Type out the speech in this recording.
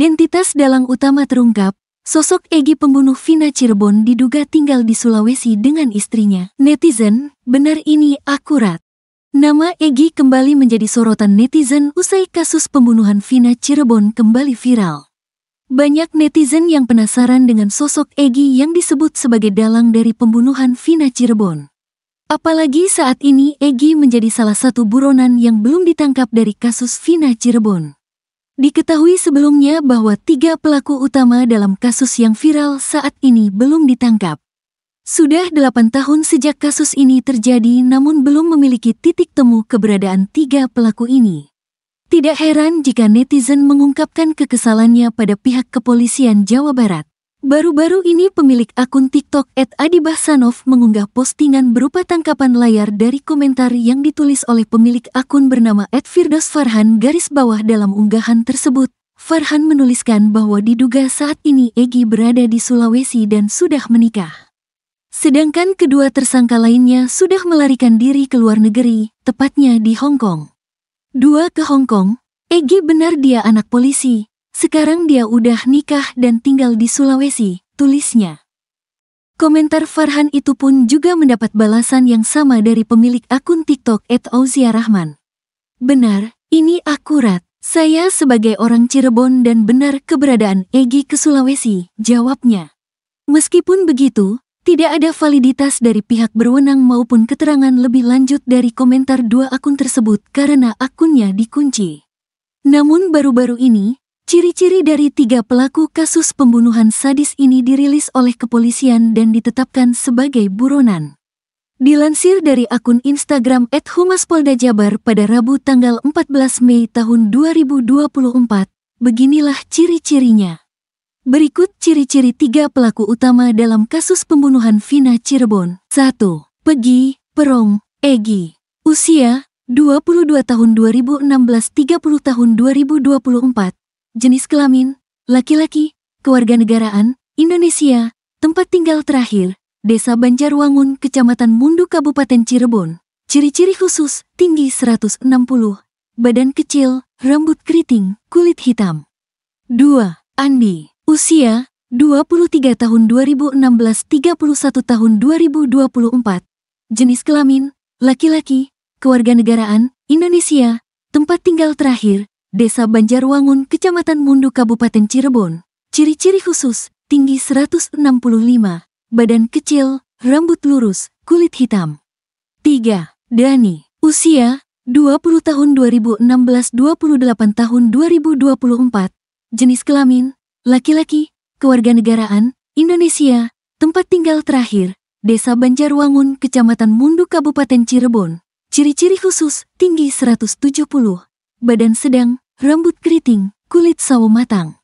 Identitas dalang utama terungkap, sosok Egi pembunuh Vina Cirebon diduga tinggal di Sulawesi dengan istrinya. Netizen, benar ini akurat. Nama Egi kembali menjadi sorotan netizen usai kasus pembunuhan Vina Cirebon kembali viral. Banyak netizen yang penasaran dengan sosok Egi yang disebut sebagai dalang dari pembunuhan Vina Cirebon. Apalagi saat ini Egi menjadi salah satu buronan yang belum ditangkap dari kasus Vina Cirebon. Diketahui sebelumnya bahwa tiga pelaku utama dalam kasus yang viral saat ini belum ditangkap. Sudah delapan tahun sejak kasus ini terjadi namun belum memiliki titik temu keberadaan tiga pelaku ini. Tidak heran jika netizen mengungkapkan kekesalannya pada pihak kepolisian Jawa Barat. Baru-baru ini pemilik akun TikTok @adibahsanov mengunggah postingan berupa tangkapan layar dari komentar yang ditulis oleh pemilik akun bernama @firdos Farhan garis bawah dalam unggahan tersebut. Farhan menuliskan bahwa diduga saat ini Egi berada di Sulawesi dan sudah menikah. Sedangkan kedua tersangka lainnya sudah melarikan diri ke luar negeri, tepatnya di Hong Kong. Dua ke Hong Kong, Egi benar dia anak polisi, sekarang dia udah nikah dan tinggal di Sulawesi, tulisnya. Komentar Farhan itu pun juga mendapat balasan yang sama dari pemilik akun TikTok @auzia Rahman. Benar, ini akurat. Saya sebagai orang Cirebon dan benar keberadaan Egi ke Sulawesi, jawabnya. Meskipun begitu, tidak ada validitas dari pihak berwenang maupun keterangan lebih lanjut dari komentar dua akun tersebut karena akunnya dikunci. Namun baru-baru ini, Ciri-ciri dari tiga pelaku kasus pembunuhan sadis ini dirilis oleh kepolisian dan ditetapkan sebagai buronan. Dilansir dari akun Instagram @humaspolda Jabar pada Rabu tanggal 14 Mei tahun 2024, beginilah ciri-cirinya. Berikut ciri-ciri tiga pelaku utama dalam kasus pembunuhan Vina Cirebon. 1. Pegi, Perong, Egi. Usia, 22 tahun 2016-30 tahun 2024 jenis kelamin, laki-laki, kewarganegaraan, Indonesia, tempat tinggal terakhir, Desa Banjarwangun, Kecamatan Mundu, Kabupaten Cirebon. Ciri-ciri khusus, tinggi 160, badan kecil, rambut keriting, kulit hitam. 2. Andi, usia 23 tahun 2016 31 tahun 2024. Jenis kelamin, laki-laki, kewarganegaraan, Indonesia, tempat tinggal terakhir, Desa Banjarwangun, Kecamatan Mundu, Kabupaten Cirebon. Ciri-ciri khusus, tinggi 165, badan kecil, rambut lurus, kulit hitam. 3. Dani, usia 20 tahun 2016 28 tahun 2024, jenis kelamin, laki-laki, kewarganegaraan, Indonesia, tempat tinggal terakhir, Desa Banjarwangun, Kecamatan Mundu, Kabupaten Cirebon. Ciri-ciri khusus, tinggi 170, badan sedang, rambut keriting, kulit sawo matang.